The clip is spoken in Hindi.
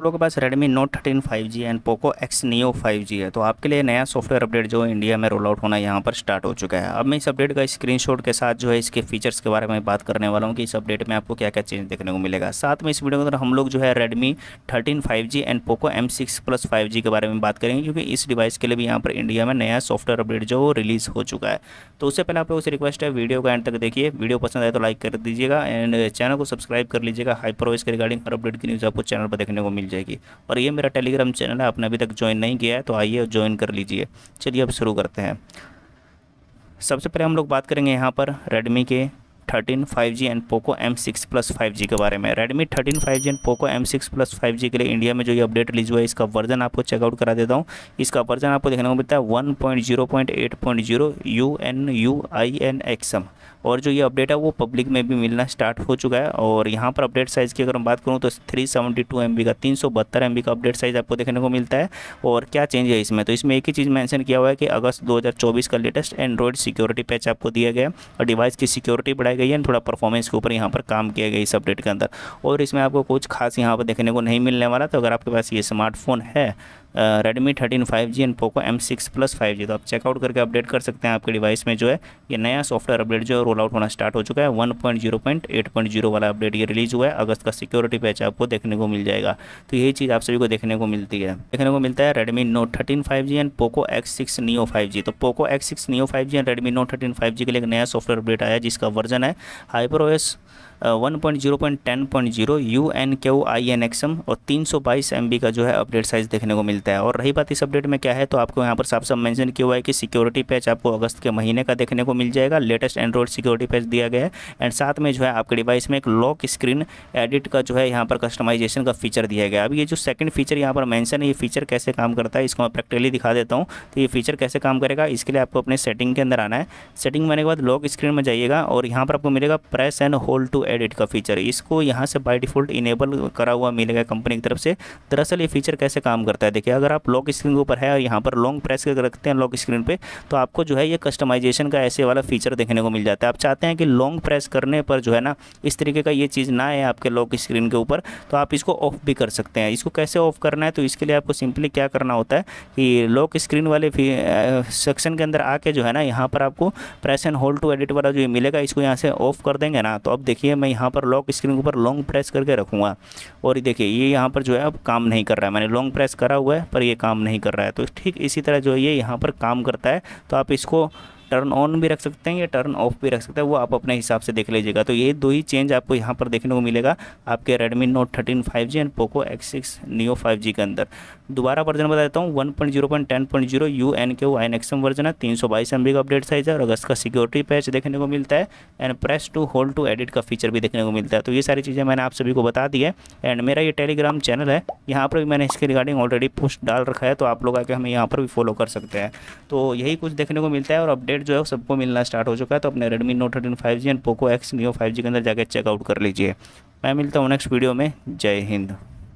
आप लोगों के पास Redmi Note 13 5G and Poco X Neo 5G है तो आपके लिए नया सॉफ्टवेयर अपडेट जो इंडिया में रोल आउट होना यहाँ पर स्टार्ट हो चुका है अब मैं इस अपडेट का स्क्रीनशॉट के साथ जो है इसके फीचर्स के बारे में बात करने वाला हूँ कि इस अपडेट में आपको क्या क्या चेंज देखने को मिलेगा साथ में इस वीडियो के अंदर हम लोग जो है Redmi thirteen five G and Poco M six plus five G के बारे में बात करेंगे क्योंकि इस डिवाइस के लिए भी यहाँ पर इंडिया में नया सॉफ्टवेयर अपडेट जो रिलीज़ हो चुका है तो उससे पहले आप लोगों से रिक्वेस्ट है वीडियो का एंड तक देखिए वीडियो पसंद आए तो लाइक कर दीजिएगा एंड चैनल को सब्सक्राइब कर लीजिएगा हाई वॉइस के रिगार्डिंग हर अपडेट की न्यूज़ आपको चैनल पर देखने को मिले मिल जाएगी और ये मेरा टेलीग्राम चैनल है आपने अभी तक ज्वाइन नहीं किया है तो आइए ज्वाइन कर लीजिए चलिए अब शुरू करते हैं सबसे पहले हम लोग बात करेंगे यहाँ पर रेडमी के thirteen five G and Poco M six plus five G के बारे में Redmi thirteen five G and Poco M six plus five G के लिए इंडिया में जो ये अपडेट रिलीज हुआ है इसका वर्जन आपको चेकआउट करा देता हूँ इसका वर्जन आपको देखने को मिलता है one point zero point eight point zero U N U I N XM और जो ये अपडेट है वो पब्लिक में भी मिलना स्टार्ट हो चुका है और यहाँ पर अपडेट साइज़ की अगर हम बात करूँ तो three seventy two M B का तीन सौ बहत्तर एम बी का अपडेट साइज़ आपको देखने को मिलता है और क्या चेंज है इसमें तो इसमें एक ही चीज़ मैंशन किया हुआ है कि अगस्त दो हज़ार चौबीस का लेटेस्ट एंड्रॉयड सिक्योरिटी पैच आपको दिया गया और डिवाइस की सिक्योरिटी बढ़ाई बढ़ाई गई है थोड़ा परफॉर्मेंस के ऊपर यहाँ पर काम किया गया इस अपडेट के अंदर और इसमें आपको कुछ खास यहाँ पर देखने को नहीं मिलने वाला तो अगर आपके पास ये स्मार्टफोन है Redmi thirteen five G and Poco M six plus five G तो आप चेकआउट करके अपडेट कर सकते हैं आपके डिवाइस में जो है ये नया सॉफ्टवेयर अपडेट जो है रोल आउट होना स्टार्ट हो चुका है one point zero point eight point zero वाला अपडेट ये रिलीज हुआ है अगस्त का सिक्योरिटी पैच आपको देखने को मिल जाएगा तो यही चीज़ आप सभी को देखने को मिलती है देखने को मिलता है Redmi Note thirteen five G and Poco X six Neo five G तो Poco X six Neo five G and Redmi Note thirteen five G के लिए एक नया सॉफ्टवेयर अपडेट आया जिसका वर्जन है Hyper OS one point zero point ten point zero U N Q I N XM और तीन सौ बाईस एम बी का जो है अपडेट साइज़ देखने को मिलता है और रही बात इस अपडेट में क्या है तो आपको यहाँ पर साफ साफ मैंशन किया हुआ है कि सिक्योरिटी पैच आपको अगस्त के महीने का देखने को मिल जाएगा लेटेस्ट एंड्रॉइड सिक्योरिटी पैच दिया गया है एंड साथ में जो है आपके डिवाइस में एक लॉक स्क्रीन एडिट का जो है यहाँ पर कस्टमाइजेशन का फीचर दिया गया अब ये जो सेकंड फीचर यहाँ पर मैंशन है ये फीचर कैसे काम करता है इसको मैं प्रैक्टिकली दिखा देता हूँ तो ये फीचर कैसे काम करेगा इसके लिए आपको अपने सेटिंग के अंदर आना है सेटिंग में आने के बाद लॉक स्क्रीन में जाइएगा और यहाँ पर आपको मिलेगा press and hold to edit का फीचर इसको यहाँ से बाई डिफ़ॉल्ट इनेबल करा हुआ मिलेगा कंपनी की तरफ से दरअसल ये फीचर कैसे काम करता है देखिए अगर आप लॉक स्क्रीन के ऊपर है और यहाँ पर लॉन्ग प्रेस करके रखते हैं लॉक स्क्रीन पर तो आपको जो है ये कस्टमाइजेशन का ऐसे वाला फीचर देखने को मिल जाता है आप चाहते हैं कि लॉन्ग प्रेस करने पर जो है ना इस तरीके का ये चीज़ ना है आपके लॉक स्क्रीन के ऊपर तो आप इसको ऑफ भी कर सकते हैं इसको कैसे ऑफ करना है तो इसके लिए आपको सिंपली क्या करना होता है कि लॉक स्क्रीन वाले सेक्शन के अंदर आके जो है ना यहाँ पर आपको press and hold to edit वाला जो मिलेगा इसको यहाँ से ऑफ कर देंगे ना तो अब देखिए है मैं यहाँ पर लॉक स्क्रीन के ऊपर लॉन्ग प्रेस करके रखूँगा और देखिए ये यहाँ पर जो है अब काम नहीं कर रहा है मैंने लॉन्ग प्रेस करा हुआ है पर ये काम नहीं कर रहा है तो ठीक इसी तरह जो है ये यहाँ पर काम करता है तो आप इसको टर्न ऑन भी रख सकते हैं या टर्न ऑफ भी रख सकते हैं वो आप अपने हिसाब से देख लीजिएगा तो ये दो ही चेंज आपको यहाँ पर देखने को मिलेगा आपके Redmi Note thirteen five G and Poco X six Neo five G के अंदर दोबारा वर्जन बता देता हूँ one point zero point ten point zero U N के वो एन एक्सम वर्जन है तीन सौ बाईस एम बी का अपडेट साइज है और अगस्त का सिक्योरिटी पैच देखने को मिलता है and press to hold to edit का फीचर भी देखने को मिलता है तो ये सारी चीज़ें मैंने आप सभी को बता दी है एंड मेरा ये टेलीग्राम चैनल है यहाँ पर भी मैंने इसके रिगार्डिंग ऑलरेडी पोस्ट डाल रखा है तो आप लोग आके हमें यहाँ पर भी फॉलो कर सकते हैं तो यही कुछ देखने को मिलता है और अपडेट अपडेट जो है सबको मिलना स्टार्ट हो चुका है तो अपने Redmi Note thirteen five G and Poco X Neo five G के अंदर जाकर चेकआउट कर लीजिए मैं मिलता हूँ नेक्स्ट वीडियो में जय हिंद